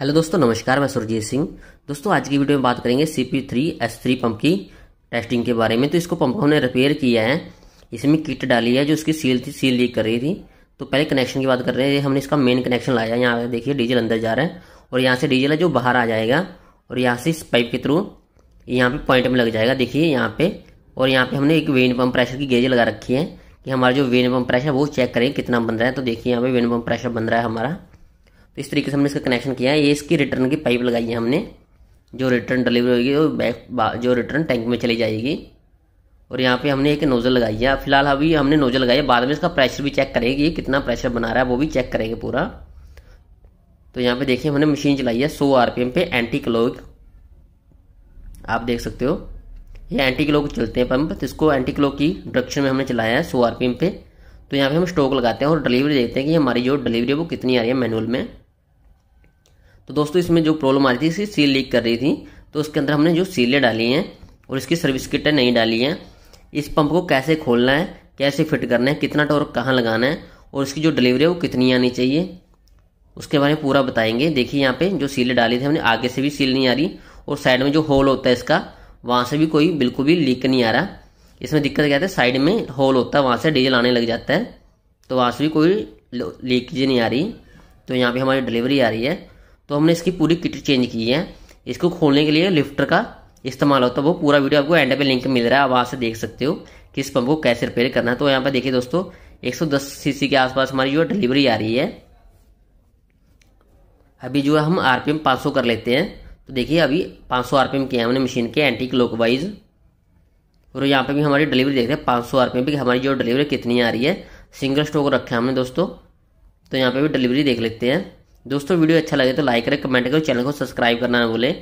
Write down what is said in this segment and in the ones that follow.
hello दोस्तों नमस्कार मैं सुरजीत सिंह दोस्तों आज की वीडियो में बात करेंगे C P three S three pump की टेस्टिंग के बारे में तो इसको पंप हमने रिपेयर किया है इसमें किट डाली है जो उसकी सील थी सील लीक कर रही थी तो पहले कनेक्शन की बात कर रहे हैं हमने इसका मेन कनेक्शन लाया है यहाँ देखिए डीजल अंदर जा रहा है और यहाँ से डीजल है जो बाहर आ जाएगा और यहाँ से इस पाइप के थ्रू यहाँ पर पॉइंट में लग जाएगा देखिए यहाँ पे और यहाँ पे हमने एक वेन पम्प प्रेशर की गेज लगा रखी है कि हमारा जो वेन पम्प प्रेशर वो चेक करें कितना बन रहा है तो देखिए यहाँ पर वेन पम्प प्रेशर बन रहा है हमारा तो इस तरीके से हमने इसका कनेक्शन किया है ये इसकी रिटर्न की पाइप लगाई है हमने जो रिटर्न डिलीवरी होगी वो बैक जो रिटर्न टैंक में चली जाएगी और यहाँ पे हमने एक नोज़ल लगाई है फिलहाल अभी हमने नोज़ल लगाई है बाद में इसका प्रेशर भी चेक करेगी कितना प्रेशर बना रहा है वो भी चेक करेंगे पूरा तो यहाँ पे देखिए हमने मशीन चलाई है 100 आरपीएम पे एंटी क्लोक आप देख सकते हो ये एंटी क्लोक चलते हैं पंप तो इसको एंटी क्लोक की डायरेक्शन में हमने चलाया है सौ आर पे तो यहाँ पे हम स्टोक लगाते हैं और डिलीवरी देखते हैं कि हमारी जो डिलीवरी है वो कितनी आ रही है मैनुअल में तो दोस्तों इसमें जो प्रॉब्लम आ रही थी इसकी सील लीक कर रही थी तो उसके अंदर हमने जो सीलें डाली हैं और इसकी सर्विस किटें नहीं डाली हैं इस पंप को कैसे खोलना है कैसे फिट करना है कितना टॉर्क कहाँ लगाना है और इसकी जो डिलीवरी है वो कितनी आनी चाहिए उसके बारे में पूरा बताएंगे देखिए यहाँ पे जो सीलें डाली थी हमने आगे से भी सील नहीं आ रही और साइड में जो होल होता है इसका वहाँ से भी कोई बिल्कुल भी लीक नहीं आ रहा इसमें दिक्कत क्या है साइड में होल होता है वहाँ से डीजल आने लग जाता है तो वहाँ से भी कोई लीकेज नहीं आ रही तो यहाँ पर हमारी डिलीवरी आ रही है तो हमने इसकी पूरी किट चेंज की है इसको खोलने के लिए लिफ्टर का इस्तेमाल होता है वो पूरा वीडियो आपको एंड पे लिंक मिल रहा है आप वहाँ से देख सकते हो कि इस पंप को कैसे रिपेयर करना है तो यहाँ पर देखिए दोस्तों 110 सीसी के आसपास हमारी जो डिलीवरी आ रही है अभी जो है हम आरपीएम 500 कर लेते हैं तो देखिए अभी 500 आरपीएम किया हमने मशीन के एंटी क्लॉक वाइज और यहाँ पे भी हमारी डिलीवरी देख रहे हैं पी एम पे हमारी जो डिलीवरी कितनी आ रही है सिंगल स्टोक रखा है हमने दोस्तों तो यहाँ पे भी डिलीवरी देख लेते हैं दोस्तों वीडियो अच्छा लगे तो लाइक करें कमेंट करें चैनल को सब्सक्राइब करना ना भूलें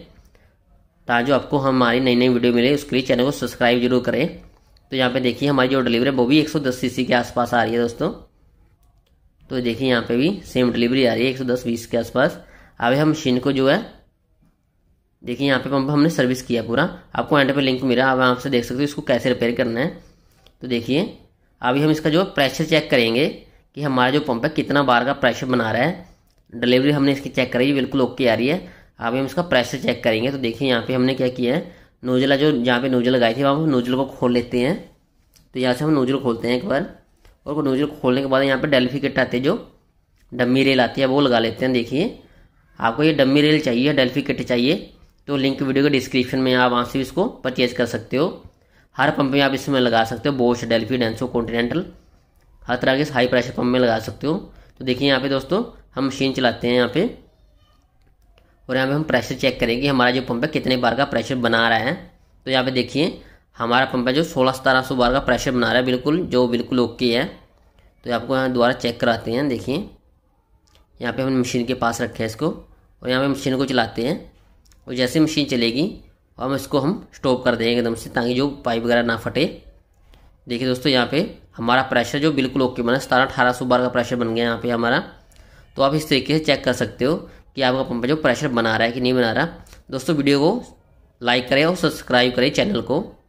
ताकि आपको हमारी नई नई वीडियो मिले उसके लिए चैनल को सब्सक्राइब जरूर करें तो यहाँ पे देखिए हमारी जो डिलीवरी है वो भी 110 सीसी के आसपास आ रही है दोस्तों तो देखिए यहाँ पे भी सेम डिलीवरी आ रही है एक सौ के आसपास अब हम मशीन को जो है देखिए यहाँ पे पंप हमने सर्विस किया पूरा आपको एंड पे लिंक मिला अब आपसे देख सकते हो इसको कैसे रिपेयर करना है तो देखिए अभी हम इसका जो प्रेशर चेक करेंगे कि हमारा जो पंप है कितना बार का प्रेशर बना रहा है डिलीवरी हमने इसकी चेक कराई बिल्कुल ओके आ रही है अभी हम इसका प्रेशर चेक करेंगे तो देखिए यहाँ पे हमने क्या किया है नोजला जो जहाँ पे नोजल लगाई थी वहाँ पर नोजल को खोल लेते हैं तो यहाँ से हम नोजल खोलते हैं एक बार और नोजल खोलने के बाद यहाँ पर डेल्फी किट आते जो डम्मी रेल आती है वो लगा लेते हैं देखिए आपको ये डम्मी रेल चाहिए डेल्फी किट चाहिए तो लिंक वीडियो के डिस्क्रिप्शन में आप वहाँ से इसको परचेज कर सकते हो हर पंप में आप इसमें लगा सकते हो बोश डेल्फी डेंसो कॉन्टिनेंटल हर तरह के हाई प्रेशर पंप में लगा सकते हो तो देखिए यहाँ पे दोस्तों हम मशीन चलाते हैं यहाँ पे और यहाँ पे हम प्रेशर चेक करेंगे हमारा जो पंप है कितने बार का प्रेशर बना रहा है तो यहाँ पे देखिए हमारा पंप है जो सोलह सतारह सौ बार का प्रेशर बना रहा है बिल्कुल जो बिल्कुल ओके है तो आपको यहाँ दोबारा चेक कराते हैं देखिए यहाँ पे हमने मशीन के पास रखे हैं इसको और यहाँ पे मशीन को चलाते हैं और जैसे मशीन चलेगी हम इसको हम स्टॉप कर देंगे एकदम से ताकि जो पाइप वगैरह ना फटे देखिए दोस्तों यहाँ पे हमारा प्रेशर जो बिल्कुल ओके बना सतारह अठारह सौ बार का प्रेशर बन गया यहाँ पे हमारा तो आप इस तरीके से चेक कर सकते हो कि आपका पंप जो प्रेशर बना रहा है कि नहीं बना रहा दोस्तों वीडियो को लाइक करें और सब्सक्राइब करें चैनल को